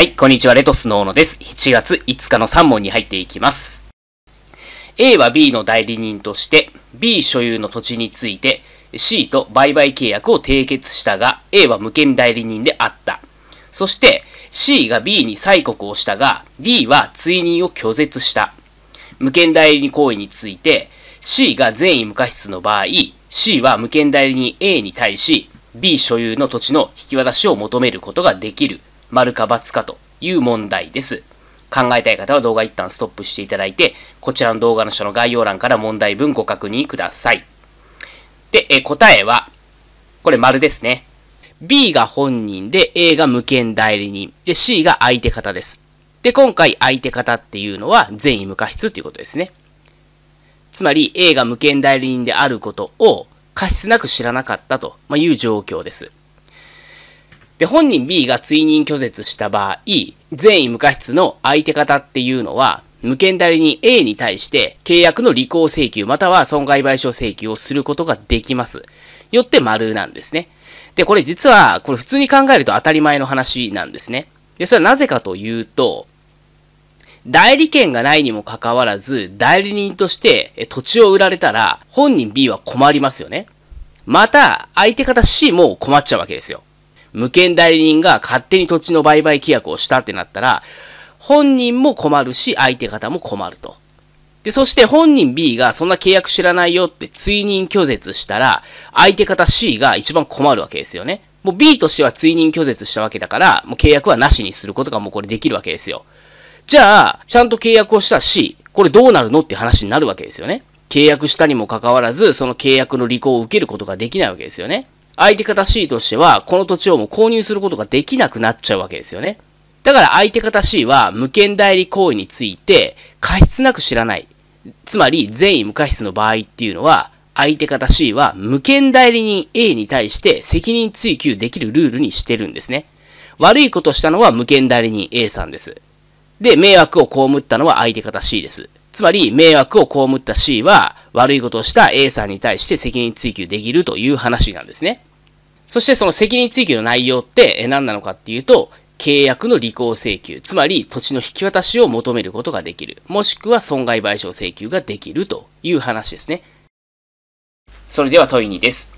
はい、こんにちは、レトスの大野です。7月5日の3問に入っていきます。A は B の代理人として、B 所有の土地について、C と売買契約を締結したが、A は無権代理人であった。そして、C が B に催告をしたが、B は追認を拒絶した。無権代理人行為について、C が善意無過失の場合、C は無権代理人 A に対し、B 所有の土地の引き渡しを求めることができる。丸か×かという問題です。考えたい方は動画一旦ストップしていただいて、こちらの動画の下の概要欄から問題文ご確認ください。で、え答えは、これ丸ですね。B が本人で A が無権代理人。で、C が相手方です。で、今回相手方っていうのは善意無過失っていうことですね。つまり A が無権代理人であることを過失なく知らなかったという状況です。で、本人 B が追認拒絶した場合、善意無過失の相手方っていうのは、無権代理人 A に対して契約の履行請求または損害賠償請求をすることができます。よって丸なんですね。で、これ実は、これ普通に考えると当たり前の話なんですね。で、それはなぜかというと、代理権がないにもかかわらず、代理人として土地を売られたら、本人 B は困りますよね。また、相手方 C も困っちゃうわけですよ。無権代理人が勝手に土地の売買規約をしたってなったら、本人も困るし、相手方も困ると。で、そして本人 B がそんな契約知らないよって追認拒絶したら、相手方 C が一番困るわけですよね。もう B としては追認拒絶したわけだから、もう契約はなしにすることがもうこれできるわけですよ。じゃあ、ちゃんと契約をした C、これどうなるのって話になるわけですよね。契約したにもかかわらず、その契約の履行を受けることができないわけですよね。相手方 C としては、この土地をもう購入することができなくなっちゃうわけですよね。だから相手方 C は、無権代理行為について、過失なく知らない。つまり、善意無過失の場合っていうのは、相手方 C は、無権代理人 A に対して責任追及できるルールにしてるんですね。悪いことしたのは無権代理人 A さんです。で、迷惑を被ったのは相手方 C です。つまり、迷惑を被った C は、悪いことをした A さんに対して責任追及できるという話なんですね。そしてその責任追及の内容って何なのかっていうと、契約の履行請求、つまり土地の引き渡しを求めることができる、もしくは損害賠償請求ができるという話ですね。それでは問い2です。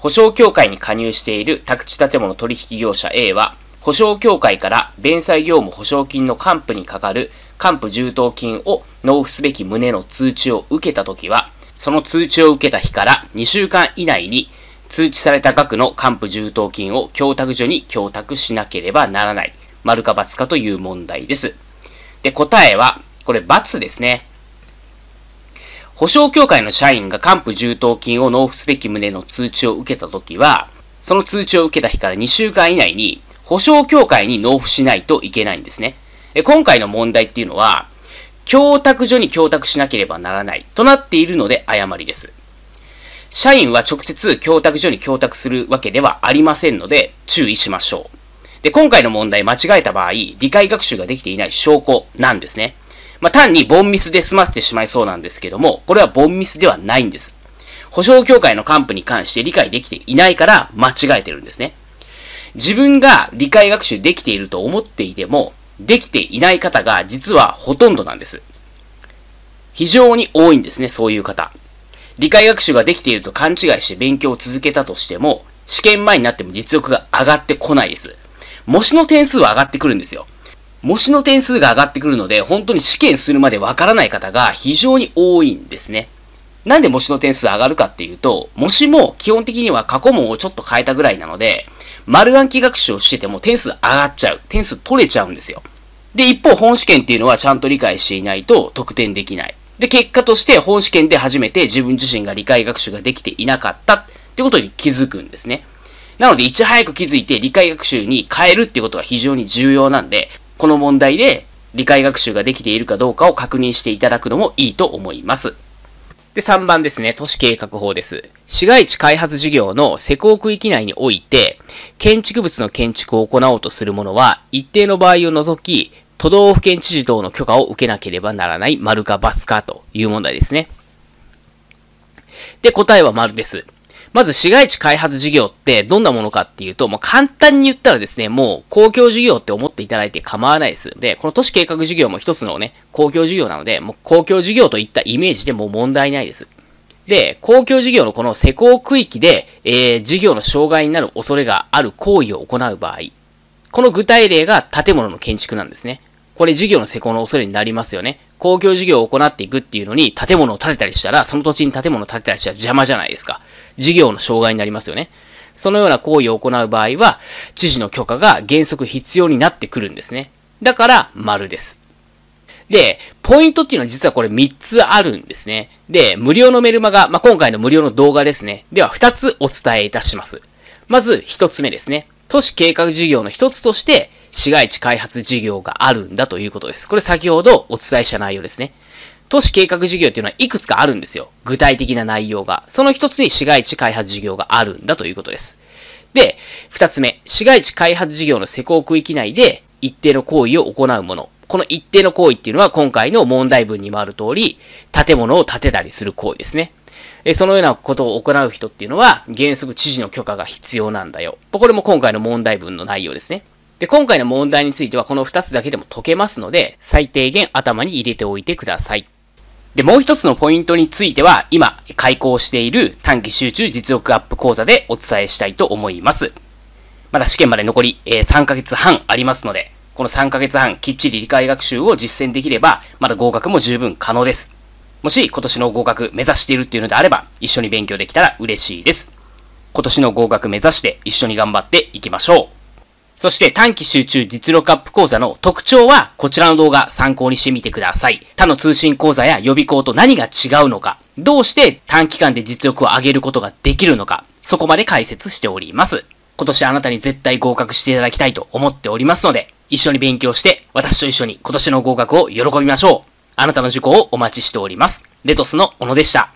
保証協会に加入している宅地建物取引業者 A は、保証協会から弁済業務保証金の還付にかかる還付充当金を納付すべき旨の通知を受けたときは、その通知を受けた日から2週間以内に通知された額の還付充当金を供託所に供託しなければならない。丸か×かという問題です。で、答えは、これ×ですね。保証協会の社員が還付充当金を納付すべき旨の通知を受けたときは、その通知を受けた日から2週間以内に、保証協会に納付しないといけないんですね。今回の問題っていうのは、供託所に供託しなければならないとなっているので誤りです。社員は直接供託所に供託するわけではありませんので、注意しましょう。で、今回の問題間違えた場合、理解学習ができていない証拠なんですね。まあ、単にボンミスで済ませてしまいそうなんですけども、これはボンミスではないんです。保証協会の幹部に関して理解できていないから間違えてるんですね。自分が理解学習できていると思っていても、できていない方が実はほとんどなんです。非常に多いんですね、そういう方。理解学習ができていると勘違いして勉強を続けたとしても、試験前になっても実力が上がってこないです。模試の点数は上がってくるんですよ。模試の点数が上がってくるので、本当に試験するまでわからない方が非常に多いんですね。なんで模試の点数上がるかっていうと、模試も基本的には過去問をちょっと変えたぐらいなので、丸暗記学習をしてても点数上がっちゃう。点数取れちゃうんですよ。で、一方本試験っていうのはちゃんと理解していないと得点できない。で、結果として本試験で初めて自分自身が理解学習ができていなかったってことに気づくんですね。なので、いち早く気づいて理解学習に変えるっていうことが非常に重要なんで、この問題で理解学習ができているかどうかを確認していただくのもいいと思います。で、3番ですね。都市計画法です。市街地開発事業の施工区域内において、建築物の建築を行おうとするものは、一定の場合を除き、都道府県知事等の許可を受けなければならない丸か罰かという問題ですね。で、答えは丸です。まず市街地開発事業ってどんなものかっていうと、もう簡単に言ったらですね、もう公共事業って思っていただいて構わないです。で、この都市計画事業も一つのね、公共事業なので、もう公共事業といったイメージでもう問題ないです。で、公共事業のこの施工区域で、えー、事業の障害になる恐れがある行為を行う場合、この具体例が建物の建築なんですね。これ事業の施工の恐れになりますよね。公共事業を行っていくっていうのに建物を建てたりしたら、その土地に建物を建てたりしたら邪魔じゃないですか。事業の障害になりますよね。そのような行為を行う場合は、知事の許可が原則必要になってくるんですね。だから、丸です。で、ポイントっていうのは実はこれ3つあるんですね。で、無料のメルマガ、まあ、今回の無料の動画ですね。では2つお伝えいたします。まず1つ目ですね。都市計画事業の1つとして、市街地開発事業があるんだということです。これ先ほどお伝えした内容ですね。都市計画事業っていうのはいくつかあるんですよ。具体的な内容が。その一つに市街地開発事業があるんだということです。で、二つ目、市街地開発事業の施工区域内で一定の行為を行うもの。この一定の行為っていうのは今回の問題文にもある通り、建物を建てたりする行為ですね。そのようなことを行う人っていうのは、原則知事の許可が必要なんだよ。これも今回の問題文の内容ですね。で、今回の問題についてはこの2つだけでも解けますので、最低限頭に入れておいてください。で、もう一つのポイントについては、今、開講している短期集中実力アップ講座でお伝えしたいと思います。まだ試験まで残り、え3ヶ月半ありますので、この3ヶ月半きっちり理解学習を実践できれば、まだ合格も十分可能です。もし今年の合格目指しているっていうのであれば、一緒に勉強できたら嬉しいです。今年の合格目指して一緒に頑張っていきましょう。そして短期集中実力アップ講座の特徴はこちらの動画参考にしてみてください。他の通信講座や予備校と何が違うのか、どうして短期間で実力を上げることができるのか、そこまで解説しております。今年あなたに絶対合格していただきたいと思っておりますので、一緒に勉強して、私と一緒に今年の合格を喜びましょう。あなたの受講をお待ちしております。レトスの小野でした。